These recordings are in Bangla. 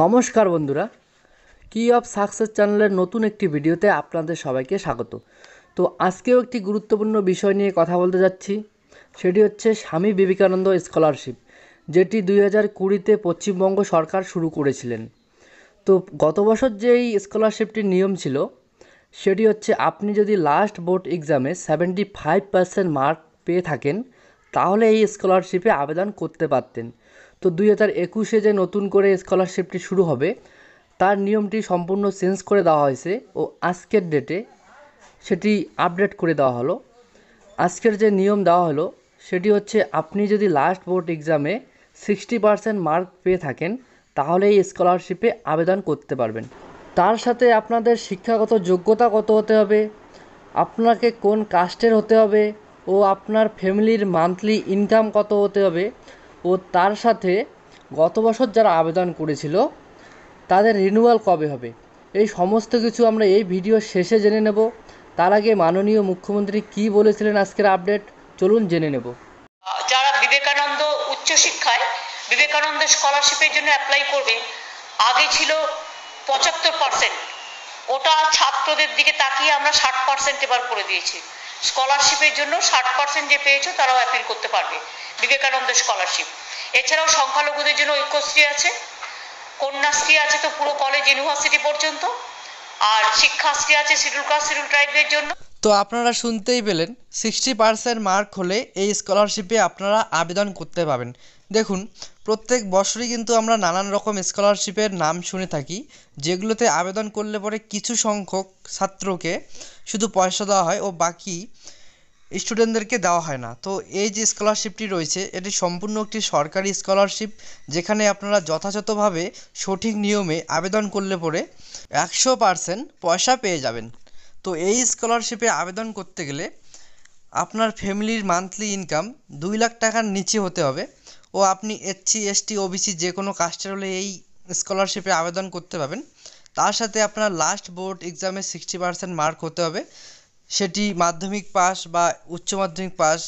নমস্কার বন্ধুরা কি অফ সাকসেস চ্যানেলের নতুন একটি ভিডিওতে আপনাদের সবাইকে স্বাগত তো আজকেও একটি গুরুত্বপূর্ণ বিষয় নিয়ে কথা বলতে যাচ্ছি সেটি হচ্ছে স্বামী বিবেকানন্দ স্কলারশিপ যেটি দুই হাজার কুড়িতে পশ্চিমবঙ্গ সরকার শুরু করেছিলেন তো গত বছর যে এই স্কলারশিপটির নিয়ম ছিল সেটি হচ্ছে আপনি যদি লাস্ট বোর্ড এক্সামে সেভেন্টি ফাইভ পার্সেন্ট মার্ক পেয়ে থাকেন তাহলে এই স্কলারশিপে আবেদন করতে পারতেন তো দুই হাজার একুশে যে নতুন করে স্কলারশিপটি শুরু হবে তার নিয়মটি সম্পূর্ণ চেঞ্জ করে দেওয়া হয়েছে ও আজকের ডেটে সেটি আপডেট করে দেওয়া হলো আজকের যে নিয়ম দেওয়া হলো সেটি হচ্ছে আপনি যদি লাস্ট বোর্ড এক্সামে সিক্সটি পারসেন্ট মার্ক পেয়ে থাকেন তাহলে এই স্কলারশিপে আবেদন করতে পারবেন তার সাথে আপনাদের শিক্ষাগত যোগ্যতা কত হতে হবে আপনাকে কোন কাস্টের হতে হবে ও আপনার ফ্যামিলির মান্থলি ইনকাম কত হতে হবে ও তার সাথে গত বছর যারা আবেদন করেছিল তাদের রিনিউয়াল কবে হবে এই সমস্ত কিছু আমরা এই ভিডিও শেষে জেনে নেব তার আগে মাননীয় মুখ্যমন্ত্রী কি বলেছিলেন আজকের আপডেট চলুন জেনে নেব যারা বিবেকানন্দ উচ্চশিক্ষায় বিবেকানন্দ স্কলারশিপের জন্য অ্যাপ্লাই করবে আগে ছিল পঁচাত্তর পার্সেন্ট ওটা ছাত্রদের দিকে তাকিয়ে আমরা ষাট পার্সেন্ট এবার করে দিয়েছি স্কলারশিপের জন্য ষাট পার্সেন্ট যে পেয়েছো তারাও অ্যাপিল করতে পারবে বিবেকানন্দ স্কলারশিপ এছাড়াও সংখ্যালঘুদের জন্য ঐক্যশ্রী আছে কন্যাশ্রী আছে তো পুরো কলেজ ইউনিভার্সিটি পর্যন্ত আর শিক্ষাশ্রী আছে শিডিউল কাস্ট শিডুল ট্রাইবের জন্য তো আপনারা শুনতেই পেলেন সিক্সটি পার্সেন্ট মার্ক হলে এই স্কলারশিপে আপনারা আবেদন করতে পাবেন দেখুন প্রত্যেক বছরই কিন্তু আমরা নানান রকম স্কলারশিপের নাম শুনে থাকি যেগুলোতে আবেদন করলে পরে কিছু সংখ্যক ছাত্রকে শুধু পয়সা দেওয়া হয় ও বাকি স্টুডেন্টদেরকে দেওয়া হয় না তো এই যে স্কলারশিপটি রয়েছে এটি সম্পূর্ণ একটি সরকারি স্কলারশিপ যেখানে আপনারা যথাযথভাবে সঠিক নিয়মে আবেদন করলে পরে একশো পার্সেন্ট পয়সা পেয়ে যাবেন তো এই স্কলারশিপে আবেদন করতে গেলে আপনার ফ্যামিলির মান্থলি ইনকাম দুই লাখ টাকার নিচে হতে হবে ও আপনি এসসি এসটি ওবিসি যে কোনো কাস্টের হলে এই স্কলারশিপে আবেদন করতে পারবেন তার সাথে আপনার লাস্ট বোর্ড এক্সামে সিক্সটি পার্সেন্ট মার্ক হতে হবে সেটি মাধ্যমিক পাস বা উচ্চ মাধ্যমিক পাস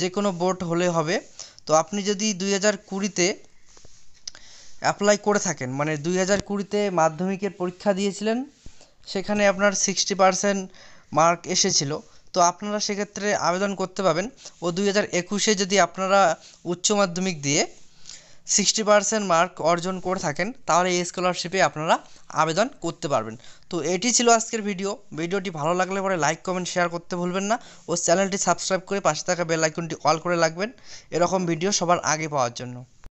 যে কোনো বোর্ড হলে হবে তো আপনি যদি দুই হাজার কুড়িতে অ্যাপ্লাই করে থাকেন মানে দুই হাজার কুড়িতে মাধ্যমিকের পরীক্ষা দিয়েছিলেন সেখানে আপনার সিক্সটি পারসেন্ট মার্ক এসেছিলো তো আপনারা সেক্ষেত্রে আবেদন করতে পাবেন ও দুই হাজার একুশে যদি আপনারা উচ্চ মাধ্যমিক দিয়ে সিক্সটি পারসেন্ট মার্ক অর্জন করে থাকেন তাহলে এই স্কলারশিপে আপনারা আবেদন করতে পারবেন তো এটি ছিল আজকের ভিডিও ভিডিওটি ভালো লাগলে পরে লাইক কমেন্ট শেয়ার করতে ভুলবেন না ও চ্যানেলটি সাবস্ক্রাইব করে পাশে থাকা বেল আইকনটি অল করে রাখবেন এরকম ভিডিও সবার আগে পাওয়ার জন্য